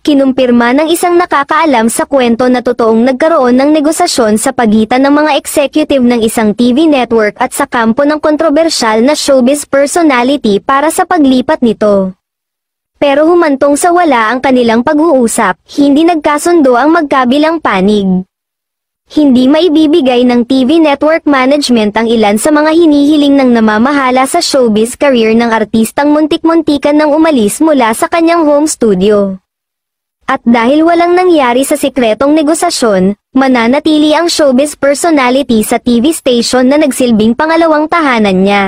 Kinumpirma ng isang nakakaalam sa kwento na totoong nagkaroon ng negosasyon sa pagitan ng mga executive ng isang TV network at sa kampo ng kontrobersyal na showbiz personality para sa paglipat nito. Pero humantong sa wala ang kanilang pag-uusap, hindi nagkasundo ang magkabilang panig. Hindi maibibigay ng TV network management ang ilan sa mga hinihiling ng namamahala sa showbiz career ng artistang muntik-muntikan nang umalis mula sa kanyang home studio. At dahil walang nangyari sa sikretong negosasyon, mananatili ang showbiz personality sa TV station na nagsilbing pangalawang tahanan niya.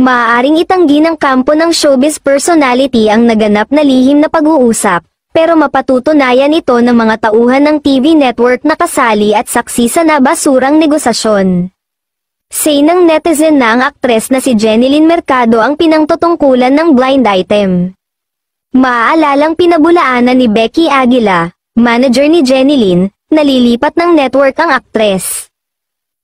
Maaaring itanggi ng kampo ng showbiz personality ang naganap na lihim na pag-uusap, pero mapatutunayan ito ng mga tauhan ng TV network na kasali at saksi sa nabasurang negosasyon. Say ng netizen na ang aktres na si Jenilyn Mercado ang pinangtutungkulan ng blind item. Maaalalang pinabulaanan ni Becky Aguila, manager ni Jenny nalilipat ng network ang aktres.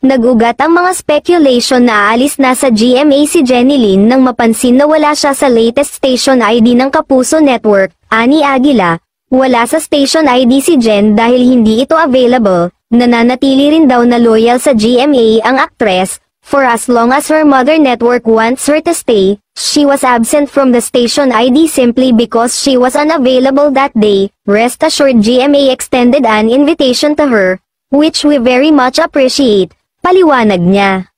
Nagugat ang mga speculation na aalis na sa GMA si Jenny nang mapansin na wala siya sa latest station ID ng Kapuso Network, Ani Aguila. Wala sa station ID si Jen dahil hindi ito available, nananatili rin daw na loyal sa GMA ang aktres, For as long as her mother network wants her to stay, she was absent from the station ID simply because she was unavailable that day. Rest assured GMA extended an invitation to her, which we very much appreciate. Paliwanag niya.